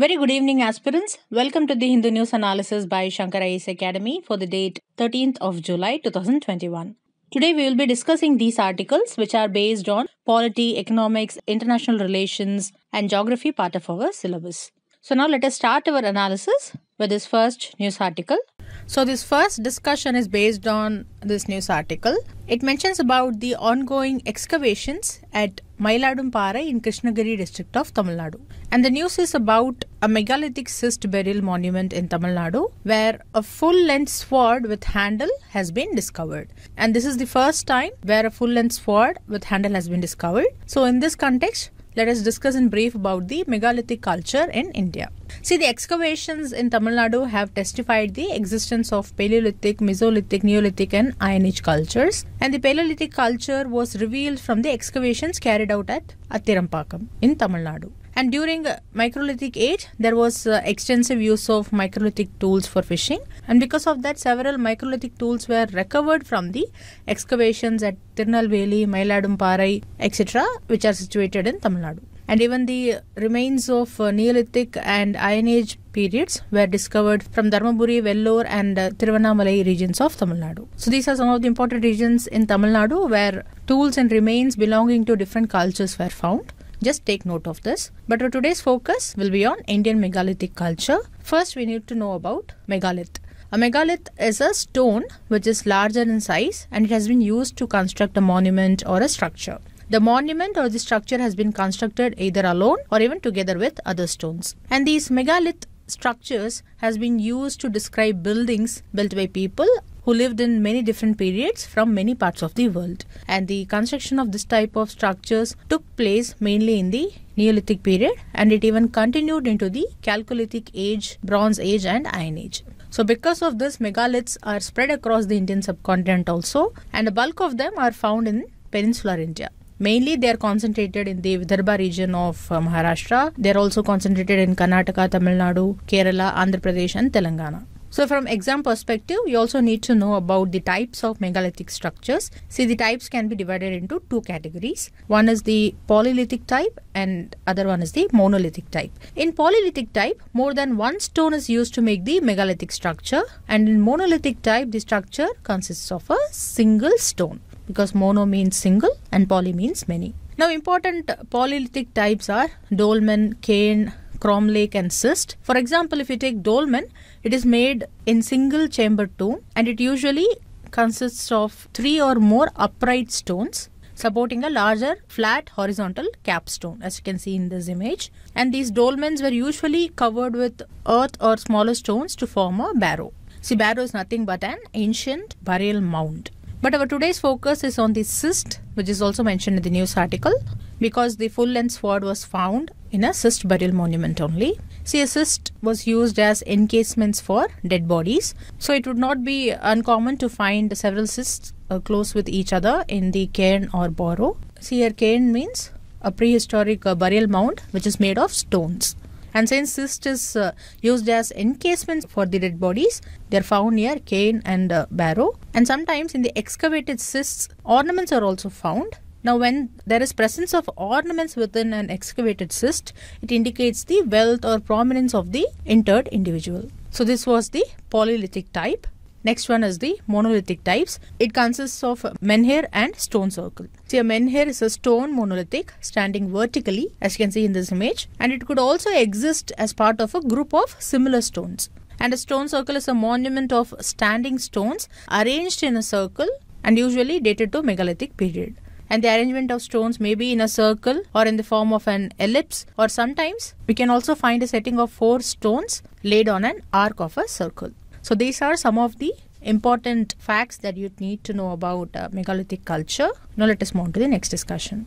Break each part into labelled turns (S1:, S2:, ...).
S1: Very good evening, aspirants. Welcome to the Hindu News Analysis by Shankar IAS Academy for the date 13th of July 2021. Today, we will be discussing these articles which are based on polity, economics, international relations, and geography part of our syllabus. So, now let us start our analysis with this first news article. So, this first discussion is based on this news article. It mentions about the ongoing excavations at Mailadumpara in Krishnagiri district of Tamil Nadu. And the news is about a megalithic cyst burial monument in Tamil Nadu where a full length sword with handle has been discovered. And this is the first time where a full length sword with handle has been discovered. So, in this context, let us discuss in brief about the megalithic culture in India. See, the excavations in Tamil Nadu have testified the existence of Paleolithic, Mesolithic, Neolithic, and Iron Age cultures. And the Paleolithic culture was revealed from the excavations carried out at Attirampakam in Tamil Nadu. And during microlithic age, there was uh, extensive use of microlithic tools for fishing. And because of that, several microlithic tools were recovered from the excavations at Tirunelveli, Mailadumparai, etc., which are situated in Tamil Nadu. And even the remains of uh, Neolithic and Iron Age periods were discovered from Dharmaburi, Vellore, and uh, Tiruvannamalai regions of Tamil Nadu. So, these are some of the important regions in Tamil Nadu where tools and remains belonging to different cultures were found. Just take note of this. But our today's focus will be on Indian megalithic culture. First, we need to know about megalith. A megalith is a stone which is larger in size and it has been used to construct a monument or a structure. The monument or the structure has been constructed either alone or even together with other stones. And these megalith structures has been used to describe buildings built by people who lived in many different periods from many parts of the world. And the construction of this type of structures took place mainly in the Neolithic period and it even continued into the Chalcolithic age, Bronze age, and Iron age. So, because of this, megaliths are spread across the Indian subcontinent also, and a bulk of them are found in peninsular India. Mainly, they are concentrated in the Vidarbha region of uh, Maharashtra. They are also concentrated in Karnataka, Tamil Nadu, Kerala, Andhra Pradesh, and Telangana. So from exam perspective, you also need to know about the types of megalithic structures. See the types can be divided into two categories. One is the polylithic type and other one is the monolithic type. In polylithic type, more than one stone is used to make the megalithic structure and in monolithic type, the structure consists of a single stone because mono means single and poly means many. Now important polylithic types are dolmen, cairn, cromlech and cyst. For example, if you take dolmen, it is made in single chamber tomb and it usually consists of three or more upright stones supporting a larger flat horizontal capstone as you can see in this image and these dolmens were usually covered with earth or smaller stones to form a barrow. See barrow is nothing but an ancient burial mound. But our today's focus is on the cyst which is also mentioned in the news article because the full length sword was found in a cyst burial monument only. Cyst was used as encasements for dead bodies. So it would not be uncommon to find several cysts uh, close with each other in the cairn or burrow. See here cairn means a prehistoric uh, burial mound which is made of stones. And since cyst is uh, used as encasements for the dead bodies, they are found near cairn and uh, barrow. And sometimes in the excavated cysts, ornaments are also found now when there is presence of ornaments within an excavated cyst, it indicates the wealth or prominence of the interred individual. So this was the polylithic type. Next one is the monolithic types. It consists of menhir and stone circle. See a menhir is a stone monolithic standing vertically as you can see in this image and it could also exist as part of a group of similar stones. And a stone circle is a monument of standing stones arranged in a circle and usually dated to megalithic period and the arrangement of stones may be in a circle or in the form of an ellipse or sometimes we can also find a setting of four stones laid on an arc of a circle. So these are some of the important facts that you need to know about uh, megalithic culture. Now let us move on to the next discussion.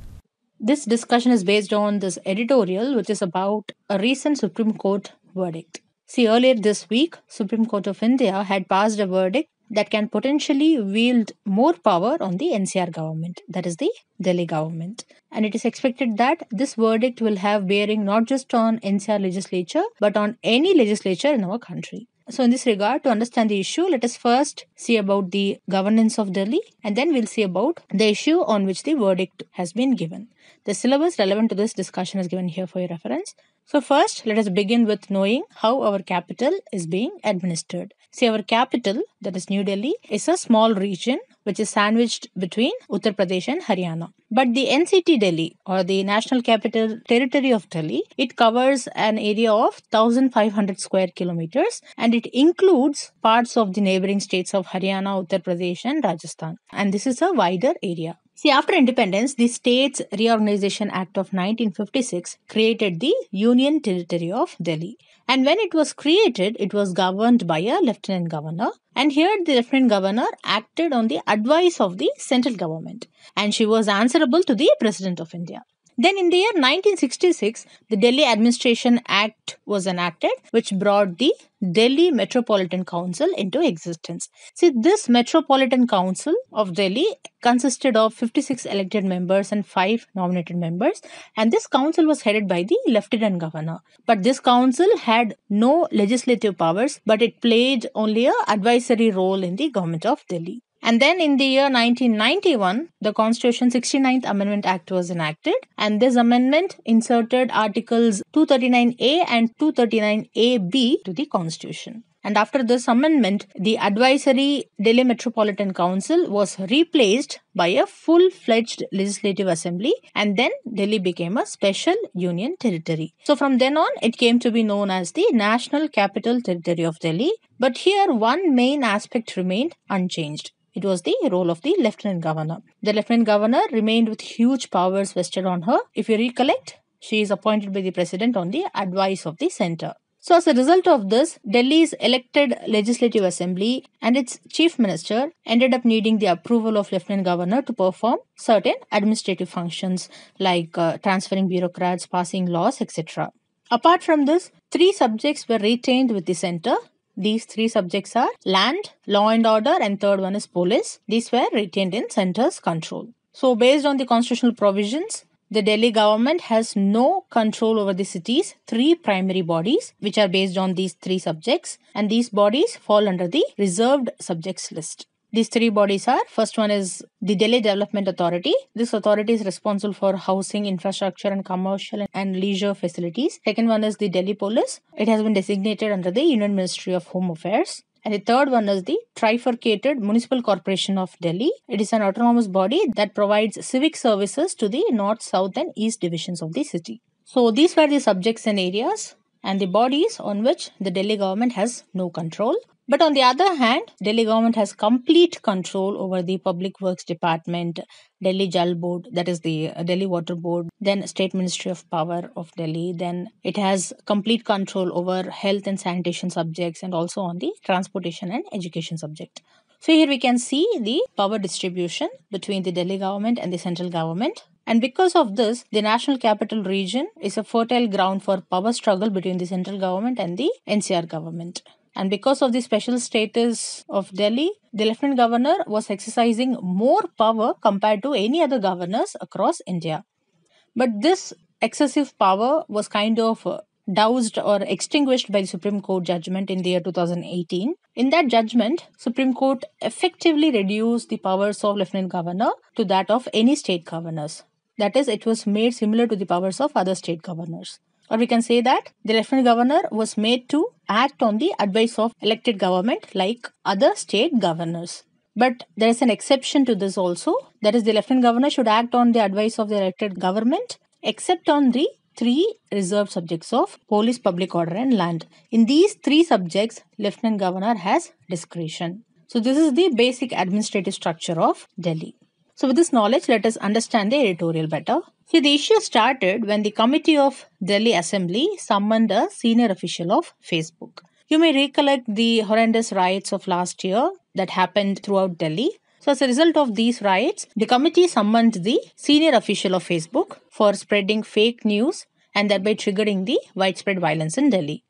S1: This discussion is based on this editorial which is about a recent Supreme Court verdict. See earlier this week Supreme Court of India had passed a verdict that can potentially wield more power on the NCR government, that is the Delhi government. And it is expected that this verdict will have bearing not just on NCR legislature, but on any legislature in our country. So, in this regard, to understand the issue, let us first see about the governance of Delhi and then we'll see about the issue on which the verdict has been given. The syllabus relevant to this discussion is given here for your reference. So first, let us begin with knowing how our capital is being administered. See, our capital, that is New Delhi, is a small region which is sandwiched between Uttar Pradesh and Haryana. But the NCT Delhi, or the National Capital Territory of Delhi, it covers an area of 1,500 square kilometers and it includes parts of the neighboring states of Haryana, Uttar Pradesh, and Rajasthan. And this is a wider area. See, after independence, the States Reorganization Act of 1956 created the Union Territory of Delhi. And when it was created, it was governed by a lieutenant governor. And here the lieutenant governor acted on the advice of the central government. And she was answerable to the President of India. Then, in the year 1966, the Delhi Administration Act was enacted, which brought the Delhi Metropolitan Council into existence. See, this Metropolitan Council of Delhi consisted of 56 elected members and 5 nominated members, and this council was headed by the Lieutenant Governor. But this council had no legislative powers, but it played only a advisory role in the government of Delhi. And then in the year 1991, the Constitution 69th Amendment Act was enacted. And this amendment inserted Articles 239A and 239AB to the Constitution. And after this amendment, the advisory Delhi Metropolitan Council was replaced by a full fledged legislative assembly, and then Delhi became a special union territory. So, from then on, it came to be known as the National Capital Territory of Delhi. But here, one main aspect remained unchanged it was the role of the lieutenant governor. The lieutenant governor remained with huge powers vested on her. If you recollect, she is appointed by the president on the advice of the center. So, as a result of this, Delhi's elected Legislative Assembly and its chief minister ended up needing the approval of Lieutenant Governor to perform certain administrative functions like uh, transferring bureaucrats, passing laws, etc. Apart from this, three subjects were retained with the center these three subjects are land, law and order, and third one is police. These were retained in center's control. So, based on the constitutional provisions, the Delhi government has no control over the city's three primary bodies, which are based on these three subjects, and these bodies fall under the reserved subjects list. These three bodies are first one is the Delhi Development Authority. This authority is responsible for housing, infrastructure, and commercial and leisure facilities. Second one is the Delhi Police. It has been designated under the Union Ministry of Home Affairs. And the third one is the Trifurcated Municipal Corporation of Delhi. It is an autonomous body that provides civic services to the north, south, and east divisions of the city. So these were the subjects and areas and the bodies on which the Delhi government has no control. But on the other hand, Delhi government has complete control over the Public Works Department, Delhi Jal Board, that is the uh, Delhi Water Board, then State Ministry of Power of Delhi. Then it has complete control over health and sanitation subjects and also on the transportation and education subject. So here we can see the power distribution between the Delhi government and the central government. And because of this, the National Capital Region is a fertile ground for power struggle between the central government and the NCR government. And because of the special status of Delhi, the lieutenant governor was exercising more power compared to any other governors across India. But this excessive power was kind of uh, doused or extinguished by the Supreme Court judgment in the year 2018. In that judgment, Supreme Court effectively reduced the powers of lieutenant governor to that of any state governors. That is, it was made similar to the powers of other state governors or we can say that the lieutenant governor was made to act on the advice of elected government like other state governors. But there is an exception to this also. That is, the lieutenant governor should act on the advice of the elected government, except on the three reserved subjects of police, public order, and land. In these three subjects, lieutenant governor has discretion. So this is the basic administrative structure of Delhi. So with this knowledge, let us understand the editorial better. See, the issue started when the committee of Delhi Assembly summoned a senior official of Facebook. You may recollect the horrendous riots of last year that happened throughout Delhi. So, as a result of these riots, the committee summoned the senior official of Facebook for spreading fake news and thereby triggering the widespread violence in Delhi.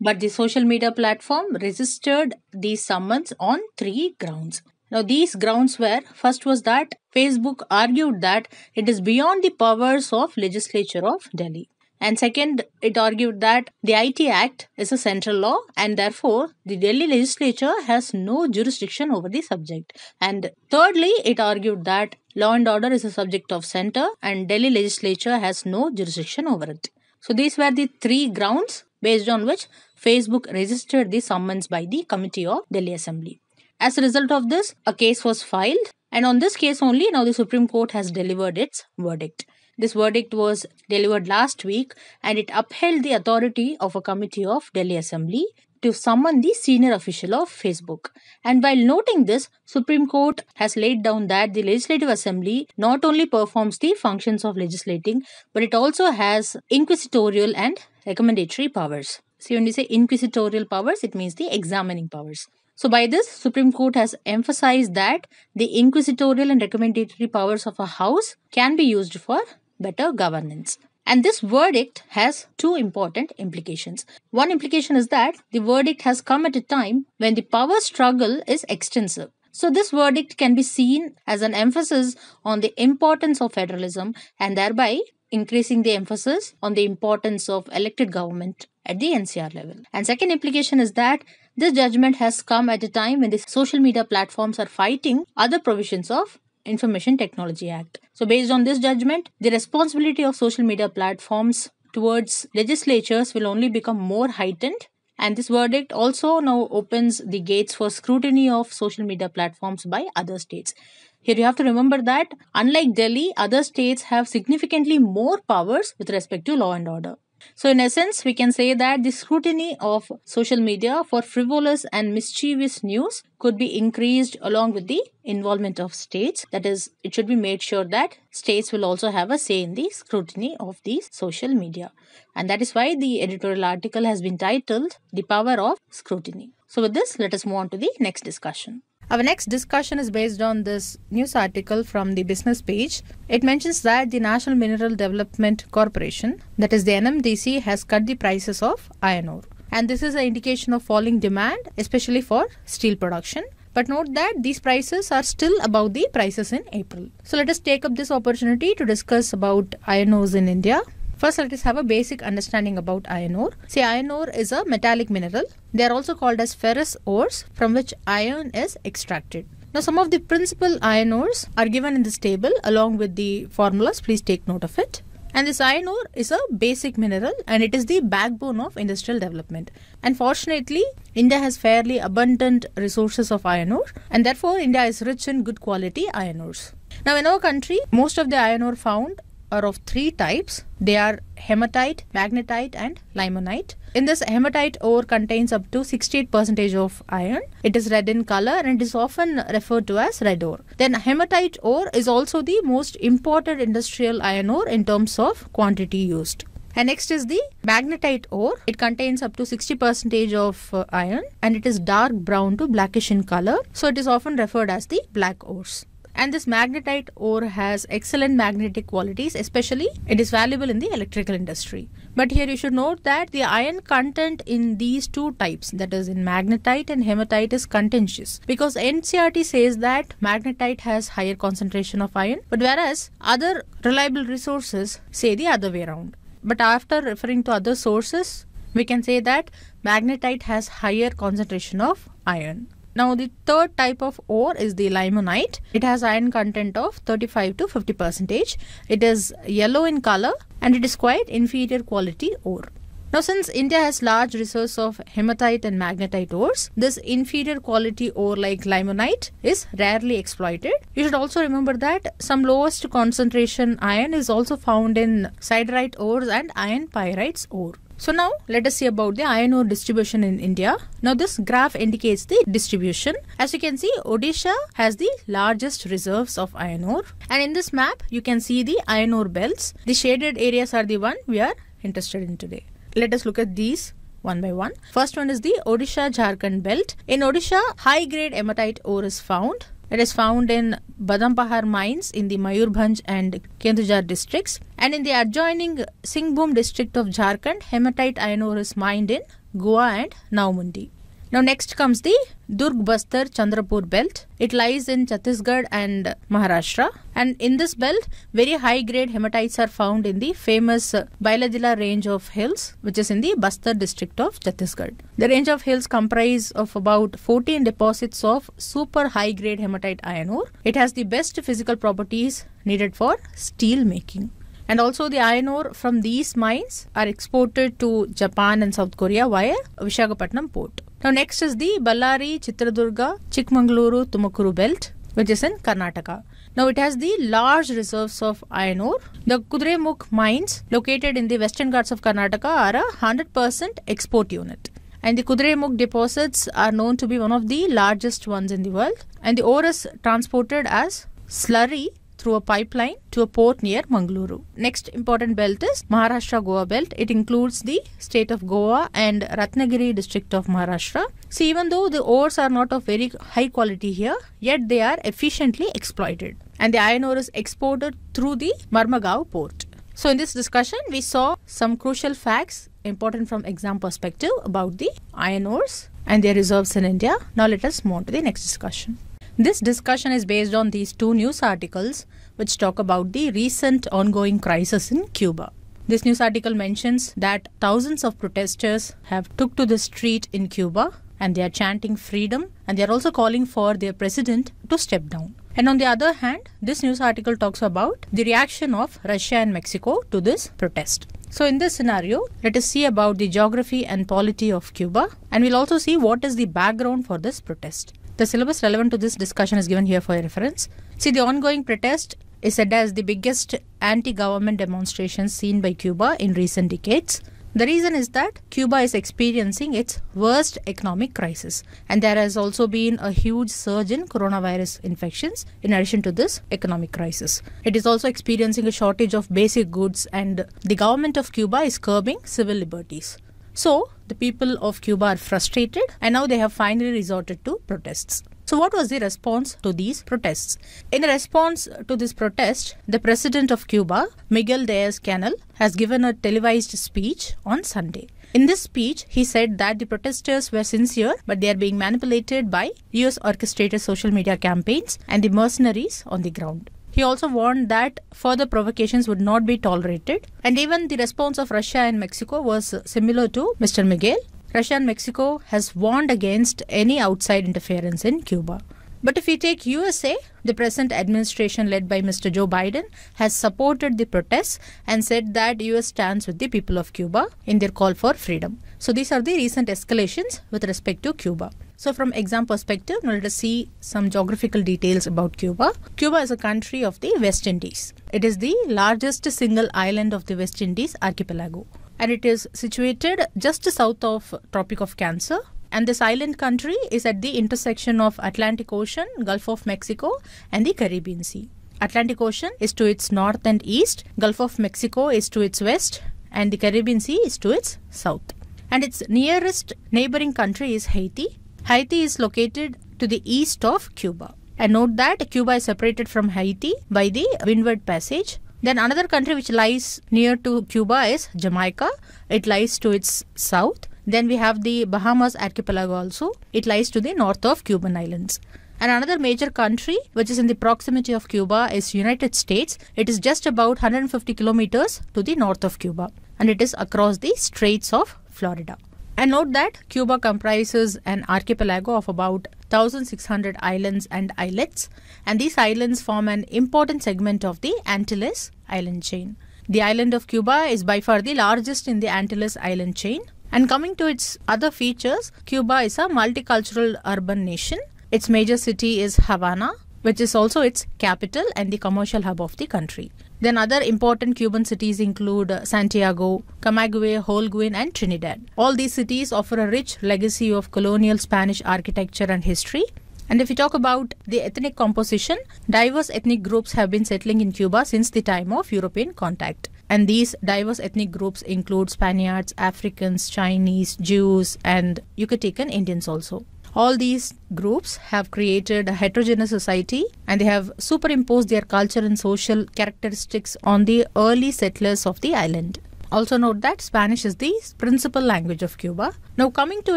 S1: But the social media platform resisted these summons on three grounds. Now, these grounds were first was that Facebook argued that it is beyond the powers of legislature of Delhi. And second, it argued that the IT Act is a central law and therefore the Delhi legislature has no jurisdiction over the subject. And thirdly, it argued that law and order is a subject of center and Delhi legislature has no jurisdiction over it. So these were the three grounds based on which Facebook registered the summons by the Committee of Delhi Assembly. As a result of this, a case was filed, and on this case only, now the Supreme Court has delivered its verdict. This verdict was delivered last week and it upheld the authority of a committee of Delhi Assembly to summon the senior official of Facebook. And while noting this, Supreme Court has laid down that the Legislative Assembly not only performs the functions of legislating, but it also has inquisitorial and recommendatory powers. So when we say inquisitorial powers, it means the examining powers. So by this, Supreme Court has emphasized that the inquisitorial and recommendatory powers of a house can be used for better governance. And this verdict has two important implications. One implication is that the verdict has come at a time when the power struggle is extensive. So, this verdict can be seen as an emphasis on the importance of federalism and thereby increasing the emphasis on the importance of elected government at the NCR level. And second implication is that this judgment has come at a time when the social media platforms are fighting other provisions of Information Technology Act. So based on this judgment, the responsibility of social media platforms towards legislatures will only become more heightened and this verdict also now opens the gates for scrutiny of social media platforms by other states. Here you have to remember that, unlike Delhi, other states have significantly more powers with respect to law and order. So, in essence, we can say that the scrutiny of social media for frivolous and mischievous news could be increased along with the involvement of states. That is, it should be made sure that states will also have a say in the scrutiny of these social media. And that is why the editorial article has been titled The Power of Scrutiny. So, with this, let us move on to the next discussion. Our next discussion is based on this news article from the business page. It mentions that the National Mineral Development Corporation, that is the NMDC, has cut the prices of iron ore. And this is an indication of falling demand, especially for steel production. But note that these prices are still above the prices in April. So let us take up this opportunity to discuss about iron ores in India. First, let us have a basic understanding about iron ore. See, iron ore is a metallic mineral. They are also called as ferrous ores from which iron is extracted. Now, some of the principal iron ores are given in this table along with the formulas. Please take note of it. And this iron ore is a basic mineral and it is the backbone of industrial development. And fortunately, India has fairly abundant resources of iron ore and therefore India is rich in good quality iron ores. Now in our country, most of the iron ore found are of three types. They are hematite, magnetite and limonite. In this hematite ore contains up to 68% of iron. It is red in color and is often referred to as red ore. Then hematite ore is also the most imported industrial iron ore in terms of quantity used. And next is the magnetite ore. It contains up to 60% of uh, iron and it is dark brown to blackish in color. So it is often referred as the black ores and this magnetite ore has excellent magnetic qualities especially it is valuable in the electrical industry but here you should note that the iron content in these two types that is in magnetite and hematite is contentious because NCRT says that magnetite has higher concentration of iron but whereas other reliable resources say the other way around but after referring to other sources we can say that magnetite has higher concentration of iron now the third type of ore is the limonite. It has iron content of 35 to 50 percentage. It is yellow in color and it is quite inferior quality ore. Now since India has large resource of hematite and magnetite ores, this inferior quality ore like limonite is rarely exploited. You should also remember that some lowest concentration iron is also found in siderite ores and iron pyrites ore. So now let us see about the iron ore distribution in India. Now this graph indicates the distribution. As you can see, Odisha has the largest reserves of iron ore. And in this map, you can see the iron ore belts. The shaded areas are the one we are interested in today. Let us look at these one by one. First one is the Odisha Jharkhand belt. In Odisha, high grade hematite ore is found. It is found in Badampahar mines in the Mayurbhanj and Kendujhar districts. And in the adjoining Singhbhum district of Jharkhand, hematite iron ore is mined in Goa and Naumundi. Now next comes the Durg-Bastar Chandrapur belt. It lies in Chhattisgarh and Maharashtra. And in this belt, very high grade hematites are found in the famous Bailadila range of hills, which is in the Bastar district of Chhattisgarh. The range of hills comprise of about 14 deposits of super high grade hematite iron ore. It has the best physical properties needed for steel making and also the iron ore from these mines are exported to Japan and South Korea via Vishagapatnam port. Now next is the Ballari, Chitradurga, Chikmagaluru, Tumakuru belt which is in Karnataka. Now it has the large reserves of iron ore. The Kudremukh mines located in the western ghats of Karnataka are a 100% export unit. And the Kudremukh deposits are known to be one of the largest ones in the world. And the ore is transported as slurry through a pipeline to a port near Mangaluru. Next important belt is Maharashtra Goa belt. It includes the state of Goa and Ratnagiri district of Maharashtra. So even though the ores are not of very high quality here, yet they are efficiently exploited. And the iron ore is exported through the Marmagao port. So in this discussion, we saw some crucial facts important from exam perspective about the iron ores and their reserves in India. Now let us move on to the next discussion. This discussion is based on these two news articles which talk about the recent ongoing crisis in Cuba. This news article mentions that thousands of protesters have took to the street in Cuba and they are chanting freedom and they are also calling for their president to step down. And on the other hand, this news article talks about the reaction of Russia and Mexico to this protest. So in this scenario, let us see about the geography and polity of Cuba and we'll also see what is the background for this protest. The syllabus relevant to this discussion is given here for your reference. See, the ongoing protest is said as the biggest anti-government demonstration seen by Cuba in recent decades. The reason is that Cuba is experiencing its worst economic crisis, and there has also been a huge surge in coronavirus infections in addition to this economic crisis. It is also experiencing a shortage of basic goods, and the government of Cuba is curbing civil liberties. So the people of Cuba are frustrated and now they have finally resorted to protests. So, what was the response to these protests? In response to this protest, the president of Cuba, Miguel Diaz Canel, has given a televised speech on Sunday. In this speech, he said that the protesters were sincere, but they are being manipulated by US orchestrated social media campaigns and the mercenaries on the ground. He also warned that further provocations would not be tolerated. And even the response of Russia and Mexico was similar to Mr. Miguel. Russia and Mexico has warned against any outside interference in Cuba. But if we take USA, the present administration led by Mr. Joe Biden has supported the protests and said that US stands with the people of Cuba in their call for freedom. So these are the recent escalations with respect to Cuba. So from exam perspective, let us see some geographical details about Cuba. Cuba is a country of the West Indies. It is the largest single island of the West Indies archipelago and it is situated just south of Tropic of Cancer and this island country is at the intersection of Atlantic Ocean, Gulf of Mexico and the Caribbean Sea. Atlantic Ocean is to its north and east, Gulf of Mexico is to its west and the Caribbean Sea is to its south. And its nearest neighboring country is Haiti Haiti is located to the east of Cuba. And note that Cuba is separated from Haiti by the Windward Passage. Then another country which lies near to Cuba is Jamaica. It lies to its south. Then we have the Bahamas archipelago also. It lies to the north of Cuban islands. And another major country which is in the proximity of Cuba is United States. It is just about 150 kilometers to the north of Cuba and it is across the Straits of Florida. And note that Cuba comprises an archipelago of about 1,600 islands and islets, and these islands form an important segment of the Antilles island chain. The island of Cuba is by far the largest in the Antilles island chain. And coming to its other features, Cuba is a multicultural urban nation. Its major city is Havana, which is also its capital and the commercial hub of the country. Then other important Cuban cities include Santiago, Camagüey, Holguin and Trinidad. All these cities offer a rich legacy of colonial Spanish architecture and history. And if we talk about the ethnic composition, diverse ethnic groups have been settling in Cuba since the time of European contact. And these diverse ethnic groups include Spaniards, Africans, Chinese, Jews, and Yucatecan Indians also. All these groups have created a heterogeneous society and they have superimposed their culture and social characteristics on the early settlers of the island. Also, note that Spanish is the principal language of Cuba. Now, coming to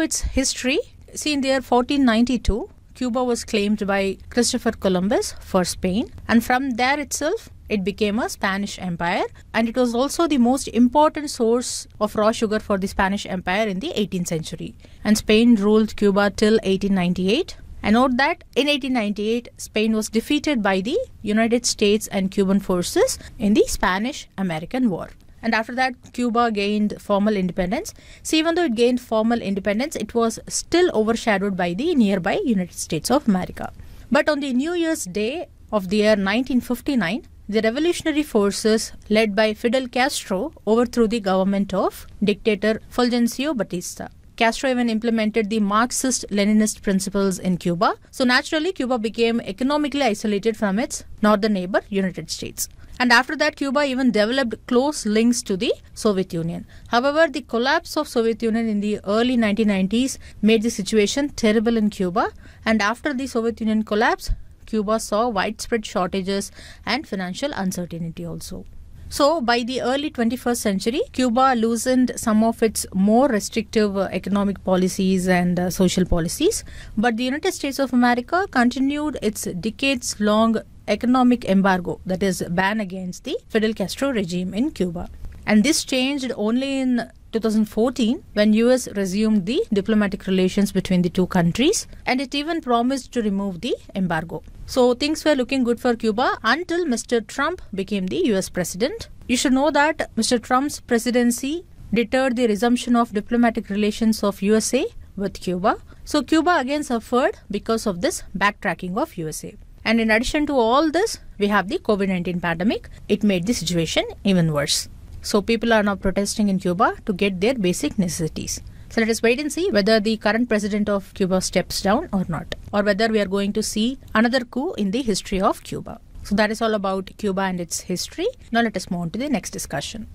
S1: its history, see in the year 1492, Cuba was claimed by Christopher Columbus for Spain, and from there itself, it became a Spanish empire, and it was also the most important source of raw sugar for the Spanish empire in the 18th century. And Spain ruled Cuba till 1898. And note that in 1898, Spain was defeated by the United States and Cuban forces in the Spanish American War and after that cuba gained formal independence so even though it gained formal independence it was still overshadowed by the nearby united states of america but on the new year's day of the year 1959 the revolutionary forces led by fidel castro overthrew the government of dictator fulgencio batista Castro even implemented the Marxist Leninist principles in Cuba. So naturally, Cuba became economically isolated from its northern neighbor, United States and after that Cuba even developed close links to the Soviet Union. However, the collapse of Soviet Union in the early 1990s made the situation terrible in Cuba and after the Soviet Union collapse, Cuba saw widespread shortages and financial uncertainty also. So, by the early 21st century, Cuba loosened some of its more restrictive uh, economic policies and uh, social policies. But the United States of America continued its decades long economic embargo, that is, ban against the Fidel Castro regime in Cuba. And this changed only in 2014 when US resumed the diplomatic relations between the two countries and it even promised to remove the embargo. So things were looking good for Cuba until Mr. Trump became the US president. You should know that Mr. Trump's presidency deterred the resumption of diplomatic relations of USA with Cuba. So Cuba again suffered because of this backtracking of USA. And in addition to all this, we have the COVID 19 pandemic. It made the situation even worse. So people are now protesting in Cuba to get their basic necessities. So let us wait and see whether the current president of Cuba steps down or not, or whether we are going to see another coup in the history of Cuba. So that is all about Cuba and its history. Now let us move on to the next discussion.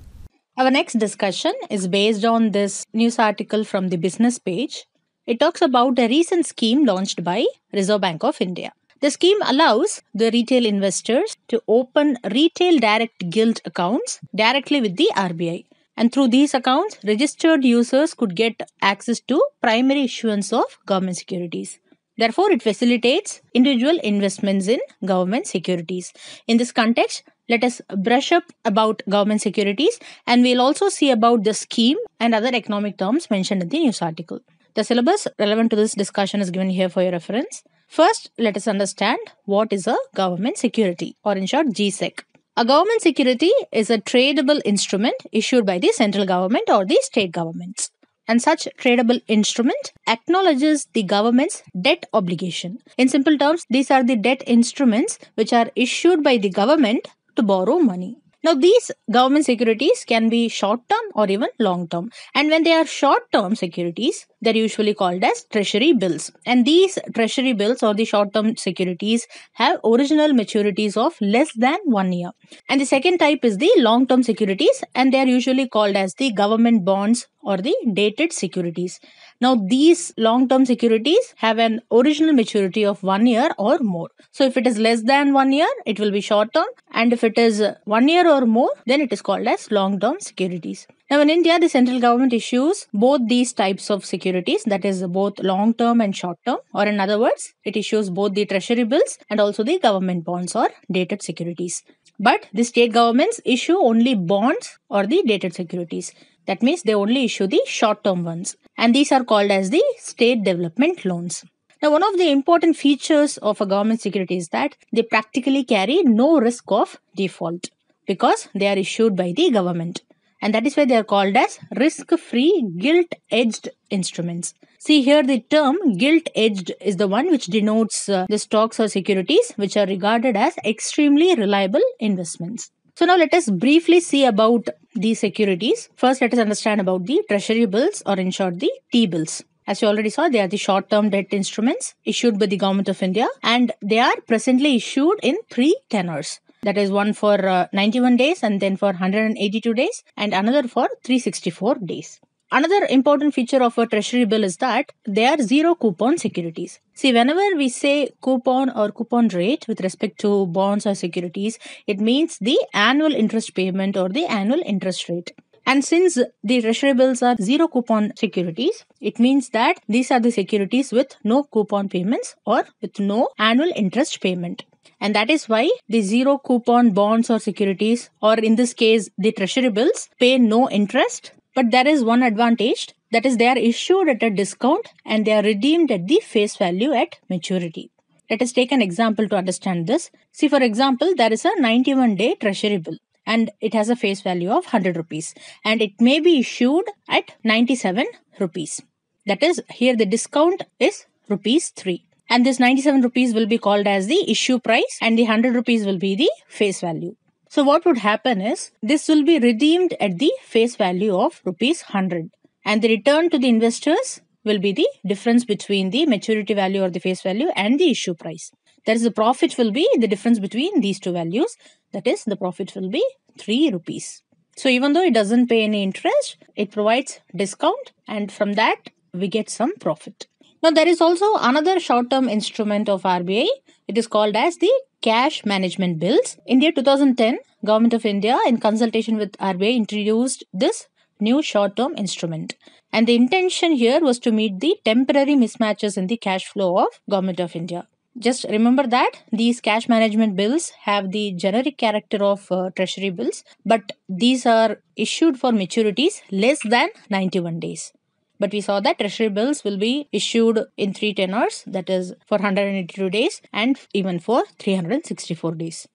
S1: Our next discussion is based on this news article from the business page. It talks about a recent scheme launched by Reserve Bank of India. The scheme allows the retail investors to open retail direct guild accounts directly with the RBI. And through these accounts, registered users could get access to primary issuance of government securities. Therefore, it facilitates individual investments in government securities. In this context, let us brush up about government securities and we'll also see about the scheme and other economic terms mentioned in the news article. The syllabus relevant to this discussion is given here for your reference. First, let us understand what is a government security or in short GSEC. A government security is a tradable instrument issued by the central government or the state governments. And such tradable instrument acknowledges the government's debt obligation. In simple terms, these are the debt instruments which are issued by the government to borrow money. Now, these government securities can be short term or even long term. And when they are short term securities, they're usually called as treasury bills. And these treasury bills or the short term securities have original maturities of less than one year. And the second type is the long term securities, and they're usually called as the government bonds or the dated securities. Now, these long term securities have an original maturity of one year or more. So, if it is less than one year, it will be short term, and if it is one year or more, then it is called as long term securities. Now, in India, the central government issues both these types of securities, that is, both long term and short term, or in other words, it issues both the treasury bills and also the government bonds or dated securities. But the state governments issue only bonds or the dated securities. That means they only issue the short term ones, and these are called as the state development loans. Now, one of the important features of a government security is that they practically carry no risk of default because they are issued by the government and that is why they are called as risk-free gilt-edged instruments. See here the term gilt-edged is the one which denotes uh, the stocks or securities which are regarded as extremely reliable investments. So now let us briefly see about these securities. First let us understand about the treasury bills or in short the T-bills. As you already saw, they are the short term debt instruments issued by the Government of India and they are presently issued in three tenors. That is one for uh, 91 days and then for 182 days and another for 364 days. Another important feature of a treasury bill is that they are zero coupon securities. See, whenever we say coupon or coupon rate with respect to bonds or securities, it means the annual interest payment or the annual interest rate. And since the treasury bills are zero coupon securities, it means that these are the securities with no coupon payments or with no annual interest payment. And that is why the zero coupon bonds or securities, or in this case, the treasury bills, pay no interest. But there is one advantage that is, they are issued at a discount and they are redeemed at the face value at maturity. Let us take an example to understand this. See, for example, there is a 91 day treasury bill and it has a face value of 100 rupees and it may be issued at 97 rupees. That is, here the discount is rupees 3 and this 97 rupees will be called as the issue price and the 100 rupees will be the face value. So what would happen is this will be redeemed at the face value of rupees 100 and the return to the investors will be the difference between the maturity value or the face value and the issue price. That is the profit will be the difference between these two values. That is the profit will be 3 rupees. So even though it doesn't pay any interest, it provides discount and from that we get some profit. Now, there is also another short term instrument of RBI. It is called as the cash management bills. In the 2010, Government of India, in consultation with RBI, introduced this new short term instrument. And the intention here was to meet the temporary mismatches in the cash flow of Government of India. Just remember that these cash management bills have the generic character of uh, treasury bills, but these are issued for maturities less than 91 days. But we saw that treasury bills will be issued in three tenors, that is for 182 days and even for 364 days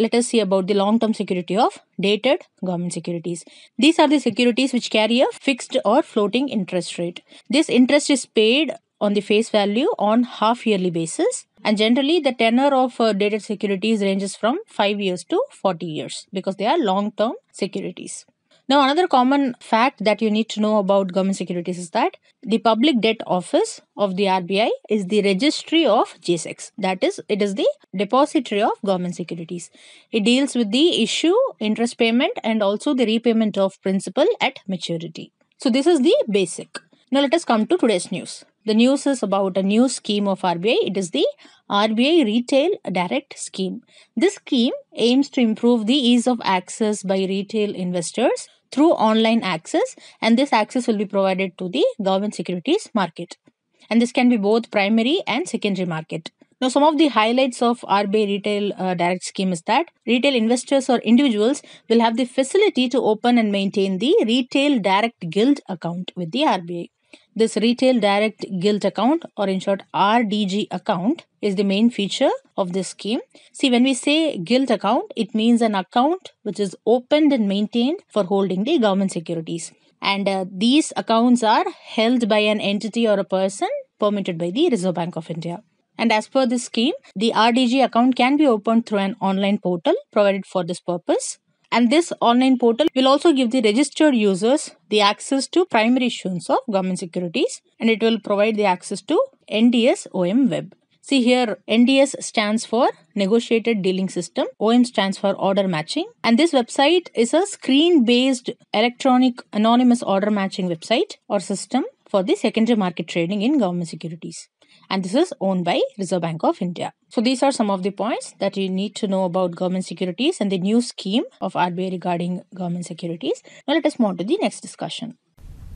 S1: let us see about the long term security of dated government securities. These are the securities which carry a fixed or floating interest rate. This interest is paid on the face value on half yearly basis and generally the tenor of uh, dated securities ranges from 5 years to 40 years because they are long term securities. Now, another common fact that you need to know about government securities is that the Public Debt Office of the RBI is the registry of JSEX. That is, it is the depository of government securities. It deals with the issue, interest payment, and also the repayment of principal at maturity. So, this is the basic. Now, let us come to today's news. The news is about a new scheme of RBI. It is the RBI Retail Direct Scheme. This scheme aims to improve the ease of access by retail investors through online access and this access will be provided to the government securities market and this can be both primary and secondary market now some of the highlights of RBI retail uh, direct scheme is that retail investors or individuals will have the facility to open and maintain the retail direct guild account with the RBI this Retail Direct Gilt account or in short RDG account is the main feature of this scheme. See when we say gilt account, it means an account which is opened and maintained for holding the government securities. And uh, these accounts are held by an entity or a person permitted by the Reserve Bank of India. And as per this scheme, the RDG account can be opened through an online portal provided for this purpose. And this online portal will also give the registered users the access to primary issuance of government securities and it will provide the access to NDS OM web. See here, NDS stands for Negotiated Dealing System, OM stands for Order Matching, and this website is a screen based electronic anonymous order matching website or system for the secondary market trading in government securities and this is owned by Reserve Bank of India. So these are some of the points that you need to know about government securities and the new scheme of RBI regarding government securities. Now let us move on to the next discussion.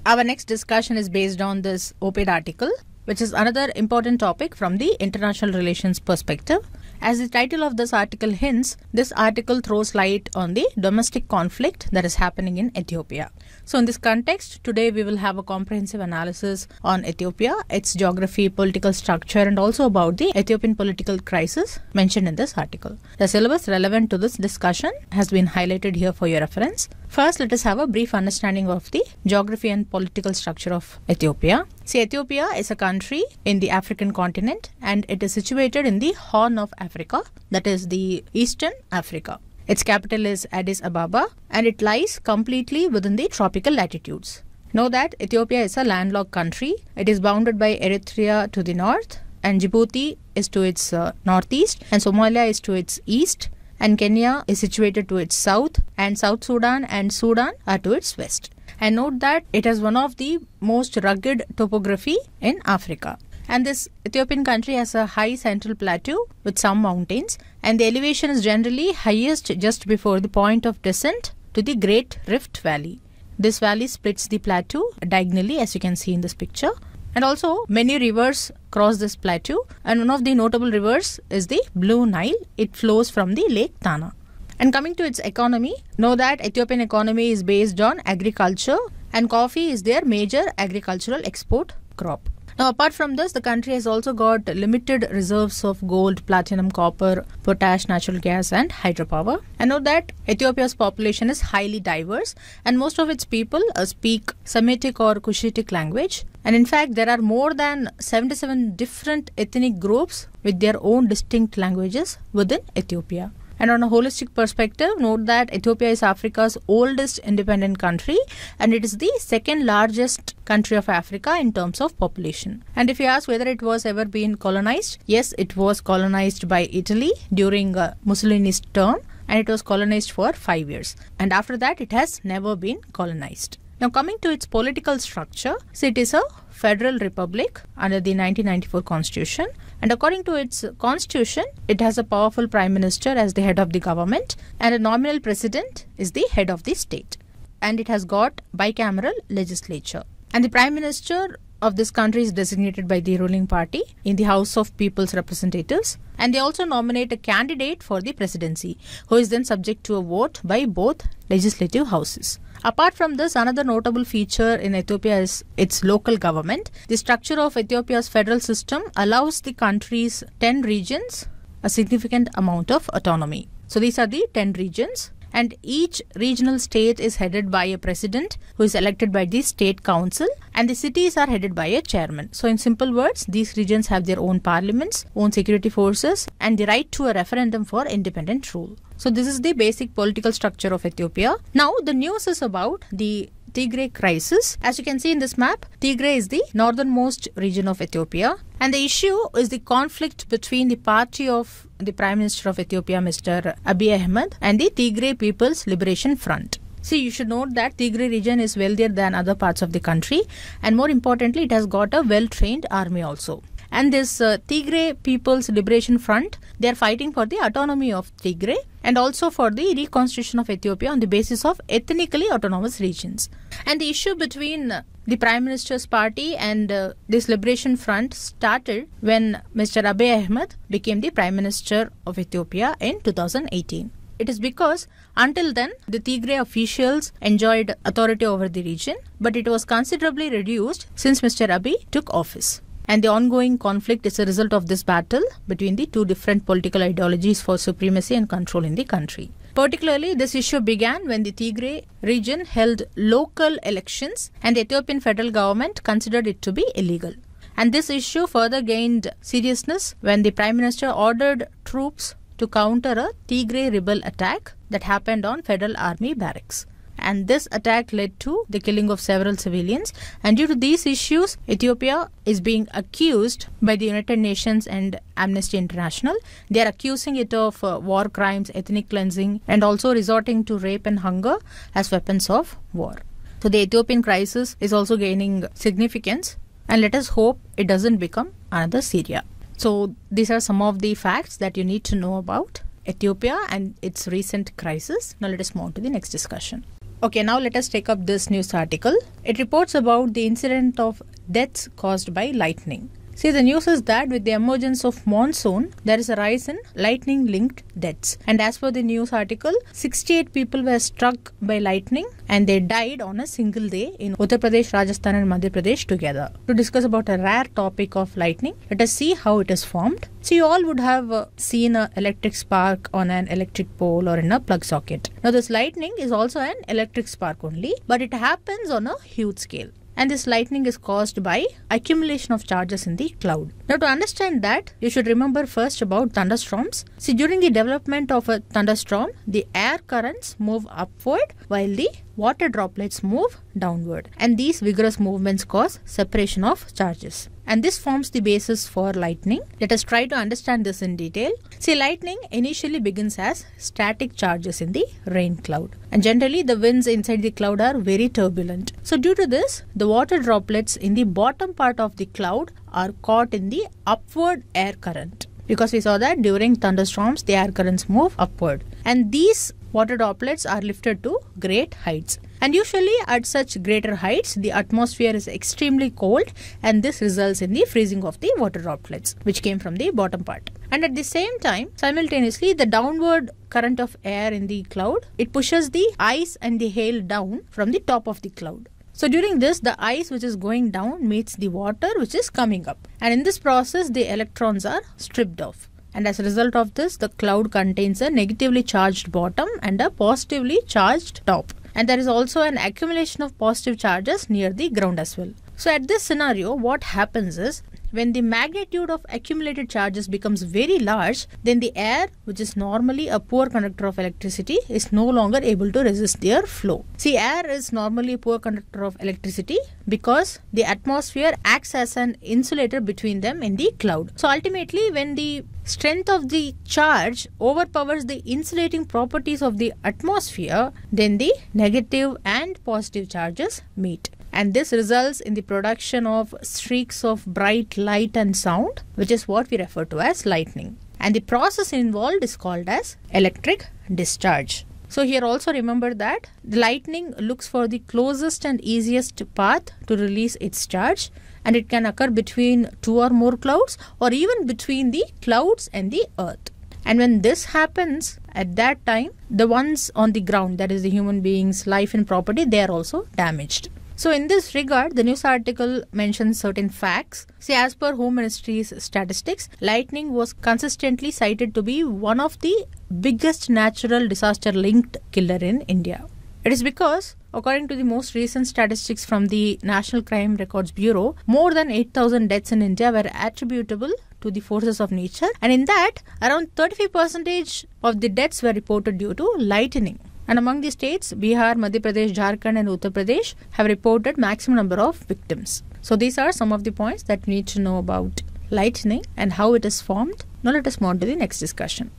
S1: Our next discussion is based on this OPED article, which is another important topic from the international relations perspective. As the title of this article hints, this article throws light on the domestic conflict that is happening in Ethiopia. So, in this context, today we will have a comprehensive analysis on Ethiopia, its geography, political structure, and also about the Ethiopian political crisis mentioned in this article. The syllabus relevant to this discussion has been highlighted here for your reference. First, let us have a brief understanding of the geography and political structure of Ethiopia. See, Ethiopia is a country in the African continent and it is situated in the Horn of Africa, that is the Eastern Africa. Its capital is Addis Ababa and it lies completely within the tropical latitudes. Know that Ethiopia is a landlocked country. It is bounded by Eritrea to the north and Djibouti is to its uh, northeast and Somalia is to its east and Kenya is situated to its south and South Sudan and Sudan are to its west and note that it has one of the most rugged topography in Africa. And this Ethiopian country has a high central plateau with some mountains, and the elevation is generally highest just before the point of descent to the Great Rift Valley. This valley splits the plateau diagonally, as you can see in this picture. And also, many rivers cross this plateau, and one of the notable rivers is the Blue Nile. It flows from the Lake Tana. And coming to its economy, know that Ethiopian economy is based on agriculture and coffee is their major agricultural export crop. Now, apart from this, the country has also got limited reserves of gold, platinum, copper, potash, natural gas, and hydropower. I know that Ethiopia's population is highly diverse, and most of its people uh, speak Semitic or Cushitic language. And in fact, there are more than 77 different ethnic groups with their own distinct languages within Ethiopia. And on a holistic perspective, note that Ethiopia is Africa's oldest independent country and it is the second largest country of Africa in terms of population. And if you ask whether it was ever been colonized, yes, it was colonized by Italy during a uh, Mussolini's term and it was colonized for 5 years. And after that, it has never been colonized. Now, coming to its political structure, so it is a federal republic under the 1994 constitution and according to its constitution, it has a powerful prime minister as the head of the government, and a nominal president is the head of the state. And it has got bicameral legislature. And the prime minister of this country is designated by the ruling party in the House of People's Representatives, and they also nominate a candidate for the presidency, who is then subject to a vote by both legislative houses. Apart from this, another notable feature in Ethiopia is its local government. The structure of Ethiopia's federal system allows the country's 10 regions a significant amount of autonomy. So these are the 10 regions and each regional state is headed by a president who is elected by the state council and the cities are headed by a chairman. So in simple words, these regions have their own parliaments, own security forces and the right to a referendum for independent rule. So this is the basic political structure of Ethiopia. Now the news is about the Tigray crisis. As you can see in this map, Tigray is the northernmost region of Ethiopia. And the issue is the conflict between the party of the Prime Minister of Ethiopia, Mr. Abiy Ahmed, and the Tigray People's Liberation Front. See, you should note that Tigray region is wealthier than other parts of the country, and more importantly, it has got a well trained army also. And this uh, Tigray People's Liberation Front, they are fighting for the autonomy of Tigray and also for the reconstitution of Ethiopia on the basis of ethnically autonomous regions. And the issue between uh, the Prime Minister's party and uh, this Liberation Front started when Mr. Abiy Ahmed became the Prime Minister of Ethiopia in 2018. It is because until then the Tigray officials enjoyed authority over the region, but it was considerably reduced since Mr. Abiy took office and the ongoing conflict is a result of this battle between the two different political ideologies for supremacy and control in the country. Particularly, this issue began when the Tigray region held local elections and the Ethiopian federal government considered it to be illegal. And this issue further gained seriousness when the Prime Minister ordered troops to counter a Tigray rebel attack that happened on Federal Army barracks and this attack led to the killing of several civilians and due to these issues Ethiopia is being accused by the United Nations and Amnesty International they are accusing it of uh, war crimes ethnic cleansing and also resorting to rape and hunger as weapons of war so the Ethiopian crisis is also gaining significance and let us hope it doesn't become another Syria so these are some of the facts that you need to know about Ethiopia and its recent crisis. Now let us move on to the next discussion. Okay, now let us take up this news article. It reports about the incident of deaths caused by lightning. See, the news is that with the emergence of monsoon, there is a rise in lightning linked deaths. And as per the news article, 68 people were struck by lightning and they died on a single day in Uttar Pradesh, Rajasthan, and Madhya Pradesh together. To discuss about a rare topic of lightning, let us see how it is formed. So, you all would have uh, seen an electric spark on an electric pole or in a plug socket. Now, this lightning is also an electric spark only, but it happens on a huge scale and this lightning is caused by accumulation of charges in the cloud. Now to understand that, you should remember first about thunderstorms. See during the development of a thunderstorm, the air currents move upward while the water droplets move downward and these vigorous movements cause separation of charges and this forms the basis for lightning. Let us try to understand this in detail. See lightning initially begins as static charges in the rain cloud and generally the winds inside the cloud are very turbulent. So due to this the water droplets in the bottom part of the cloud are caught in the upward air current because we saw that during thunderstorms the air currents move upward and these water droplets are lifted to great heights. And usually, at such greater heights, the atmosphere is extremely cold, and this results in the freezing of the water droplets, which came from the bottom part. And at the same time, simultaneously, the downward current of air in the cloud it pushes the ice and the hail down from the top of the cloud. So during this, the ice which is going down meets the water which is coming up, and in this process, the electrons are stripped off and as a result of this the cloud contains a negatively charged bottom and a positively charged top and there is also an accumulation of positive charges near the ground as well. So at this scenario what happens is when the magnitude of accumulated charges becomes very large, then the air, which is normally a poor conductor of electricity, is no longer able to resist their flow. See, air is normally a poor conductor of electricity because the atmosphere acts as an insulator between them in the cloud. So ultimately, when the strength of the charge overpowers the insulating properties of the atmosphere, then the negative and positive charges meet and this results in the production of streaks of bright light and sound which is what we refer to as lightning and the process involved is called as electric discharge. So here also remember that the lightning looks for the closest and easiest path to release its charge and it can occur between two or more clouds or even between the clouds and the earth. And when this happens at that time, the ones on the ground, that is the human beings, life and property, they are also damaged. So, in this regard, the news article mentions certain facts. See, as per Home Ministry's statistics, lightning was consistently cited to be one of the biggest natural disaster linked killer in India. It is because According to the most recent statistics from the National Crime Records Bureau, more than 8,000 deaths in India were attributable to the forces of nature, and in that, around 35% of the deaths were reported due to lightning. And among the states, Bihar, Madhya Pradesh, Jharkhand, and Uttar Pradesh have reported maximum number of victims. So these are some of the points that you need to know about lightning and how it is formed. Now let us move on to the next discussion.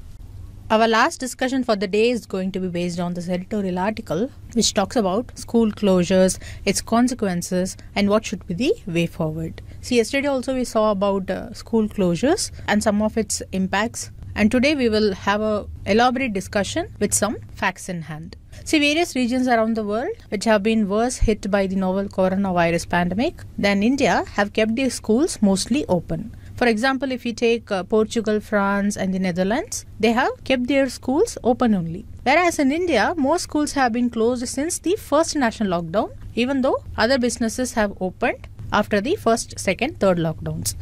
S1: Our last discussion for the day is going to be based on this editorial article, which talks about school closures, its consequences, and what should be the way forward. So, yesterday also we saw about uh, school closures and some of its impacts and today we will have a elaborate discussion with some facts in hand. See, various regions around the world which have been worse hit by the novel coronavirus pandemic than India have kept their schools mostly open. For example, if you take uh, Portugal, France, and the Netherlands, they have kept their schools open only. Whereas in India, most schools have been closed since the first national lockdown, even though other businesses have opened after the first, second, third lockdowns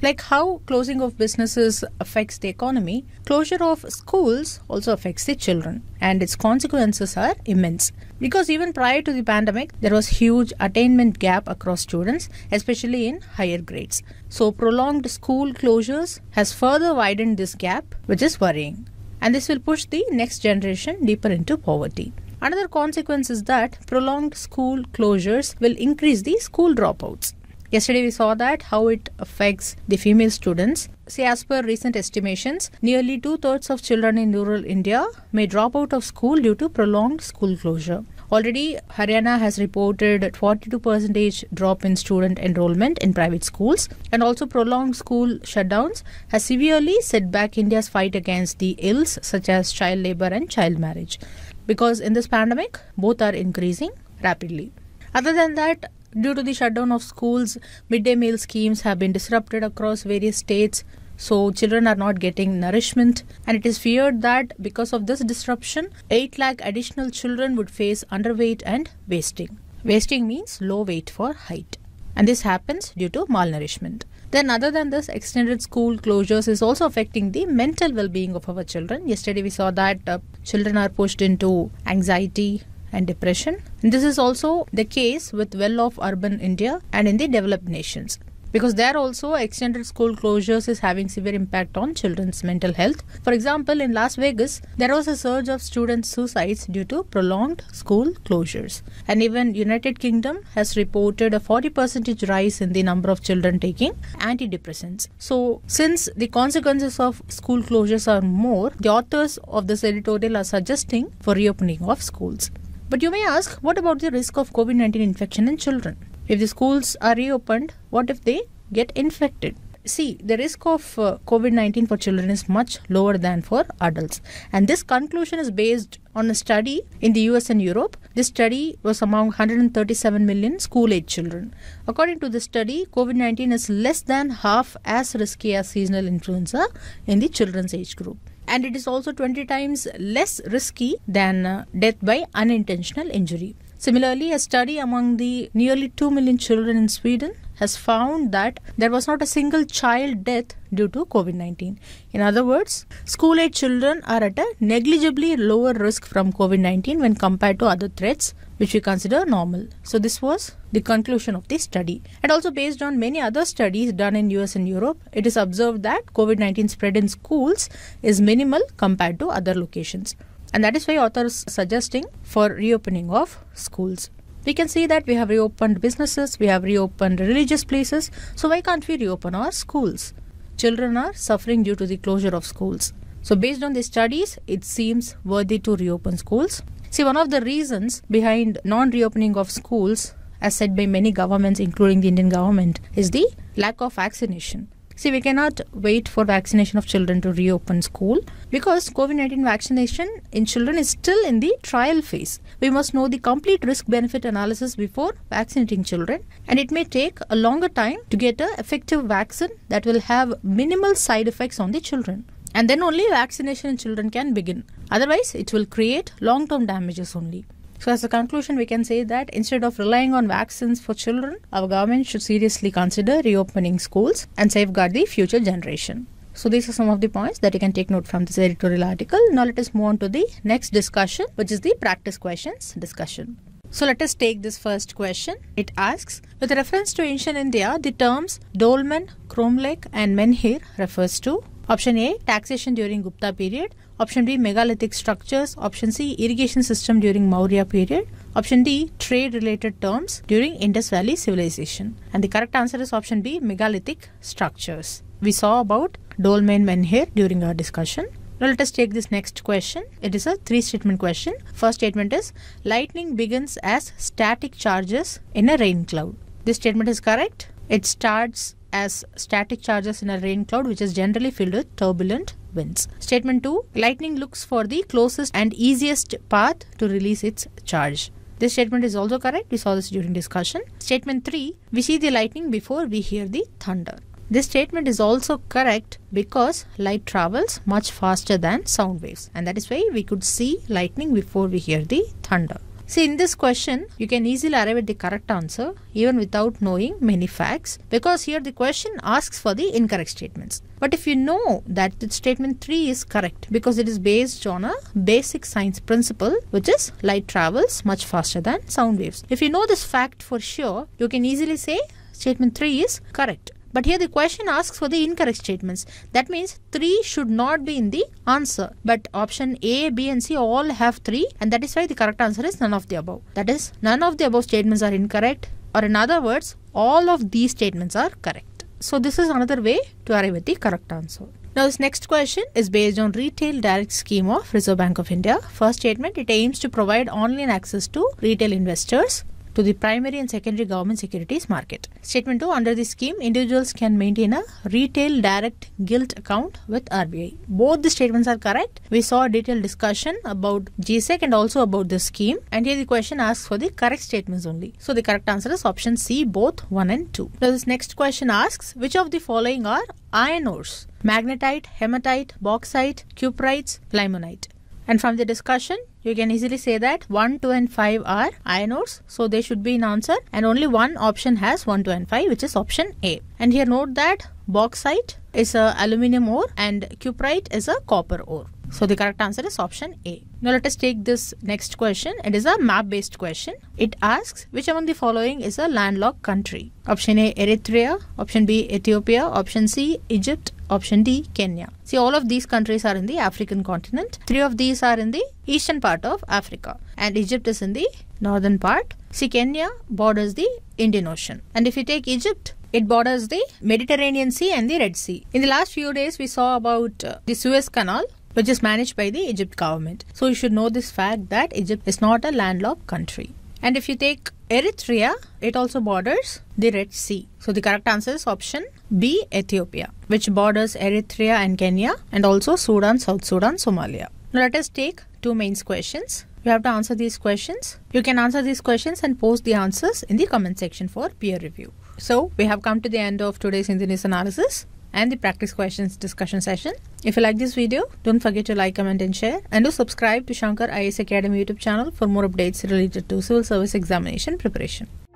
S1: like how closing of businesses affects the economy, closure of schools also affects the children, and its consequences are immense. Because even prior to the pandemic, there was huge attainment gap across students, especially in higher grades. So prolonged school closures has further widened this gap, which is worrying. And this will push the next generation deeper into poverty. Another consequence is that prolonged school closures will increase the school dropouts. Yesterday we saw that how it affects the female students. See, as per recent estimations, nearly two thirds of children in rural India may drop out of school due to prolonged school closure. Already, Haryana has reported 42% drop in student enrollment in private schools, and also prolonged school shutdowns has severely set back India's fight against the ills such as child labor and child marriage. Because in this pandemic, both are increasing rapidly. Other than that, Due to the shutdown of schools, midday meal schemes have been disrupted across various states, so children are not getting nourishment. And it is feared that because of this disruption, 8 lakh additional children would face underweight and wasting. Wasting means low weight for height. And this happens due to malnourishment. Then, other than this, extended school closures is also affecting the mental well being of our children. Yesterday, we saw that uh, children are pushed into anxiety, and depression. And this is also the case with well off urban India and in the developed nations. Because there also extended school closures is having severe impact on children's mental health. For example, in Las Vegas, there was a surge of student suicides due to prolonged school closures. And even United Kingdom has reported a 40% rise in the number of children taking antidepressants. So, since the consequences of school closures are more, the authors of this editorial are suggesting for reopening of schools. But you may ask, what about the risk of COVID 19 infection in children? If the schools are reopened, what if they get infected? See, the risk of uh, COVID 19 for children is much lower than for adults. And this conclusion is based on a study in the US and Europe. This study was among 137 million school age children. According to the study, COVID 19 is less than half as risky as seasonal influenza in the children's age group and it is also 20 times less risky than uh, death by unintentional injury. Similarly, a study among the nearly 2 million children in Sweden has found that there was not a single child death due to COVID 19. In other words, school age children are at a negligibly lower risk from COVID 19 when compared to other threats which we consider normal. So this was the conclusion of this study. And also based on many other studies done in US and Europe, it is observed that COVID-19 spread in schools is minimal compared to other locations. And that is why authors suggesting for reopening of schools. We can see that we have reopened businesses, we have reopened religious places, so why can't we reopen our schools? Children are suffering due to the closure of schools. So based on the studies, it seems worthy to reopen schools. See, one of the reasons behind non reopening of schools, as said by many governments, including the Indian government, is the lack of vaccination. See, we cannot wait for vaccination of children to reopen school because COVID 19 vaccination in children is still in the trial phase. We must know the complete risk benefit analysis before vaccinating children, and it may take a longer time to get an effective vaccine that will have minimal side effects on the children and then only vaccination in children can begin. Otherwise, it will create long term damages only. So, as a conclusion, we can say that instead of relying on vaccines for children, our government should seriously consider reopening schools and safeguard the future generation. So, these are some of the points that you can take note from this editorial article. Now, let us move on to the next discussion, which is the practice questions discussion. So let us take this first question. It asks, with reference to ancient India, the terms dolmen, cromlech and menhir refers to Option A, taxation during Gupta period. Option B, megalithic structures. Option C, irrigation system during Maurya period. Option D, trade related terms during Indus Valley civilization. And the correct answer is option B, megalithic structures. We saw about dolmen menhir during our discussion. Now let us take this next question. It is a three statement question. First statement is lightning begins as static charges in a rain cloud. This statement is correct. It starts as static charges in a rain cloud which is generally filled with turbulent winds. Statement 2 Lightning looks for the closest and easiest path to release its charge. This statement is also correct. We saw this during discussion. Statement 3 We see the lightning before we hear the thunder. This statement is also correct because light travels much faster than sound waves and that is why we could see lightning before we hear the thunder. See, in this question, you can easily arrive at the correct answer even without knowing many facts because here the question asks for the incorrect statements. But if you know that the statement 3 is correct because it is based on a basic science principle which is light travels much faster than sound waves. If you know this fact for sure, you can easily say statement 3 is correct. But here the question asks for the incorrect statements. That means 3 should not be in the answer. But option A, B and C all have 3 and that is why the correct answer is none of the above. That is none of the above statements are incorrect or in other words all of these statements are correct. So this is another way to arrive at the correct answer. Now this next question is based on retail direct scheme of Reserve Bank of India. First statement, it aims to provide online access to retail investors to the primary and secondary government securities market. Statement 2 Under this scheme, individuals can maintain a retail direct gilt account with RBI. Both the statements are correct. We saw a detailed discussion about GSEC and also about the scheme. And here the question asks for the correct statements only. So the correct answer is option C, both 1 and 2. Now this next question asks which of the following are iron ores? Magnetite, hematite, bauxite, cuprites, limonite. And from the discussion, you can easily say that 1, 2 and 5 are ionodes. So they should be in answer and only one option has 1, 2 and 5 which is option A. And here note that bauxite is a aluminum ore and cuprite is a copper ore. So the correct answer is option A. Now let us take this next question. It is a map based question. It asks which among the following is a landlocked country? Option A Eritrea, option B Ethiopia, option C Egypt, option D Kenya. See all of these countries are in the African continent. Three of these are in the eastern part of Africa and Egypt is in the northern part. See Kenya borders the Indian Ocean. And if you take Egypt, it borders the Mediterranean Sea and the Red Sea. In the last few days, we saw about uh, the Suez Canal which is managed by the Egypt government. So you should know this fact that Egypt is not a landlocked country. And if you take Eritrea, it also borders the Red Sea. So the correct answer is option B, Ethiopia, which borders Eritrea and Kenya and also Sudan, South Sudan, Somalia. Now let us take two main questions. You have to answer these questions. You can answer these questions and post the answers in the comment section for peer review. So we have come to the end of today's Indianese analysis and the practice questions discussion session. If you like this video, don't forget to like, comment and share and do subscribe to Shankar IAS Academy YouTube channel for more updates related to civil service examination preparation.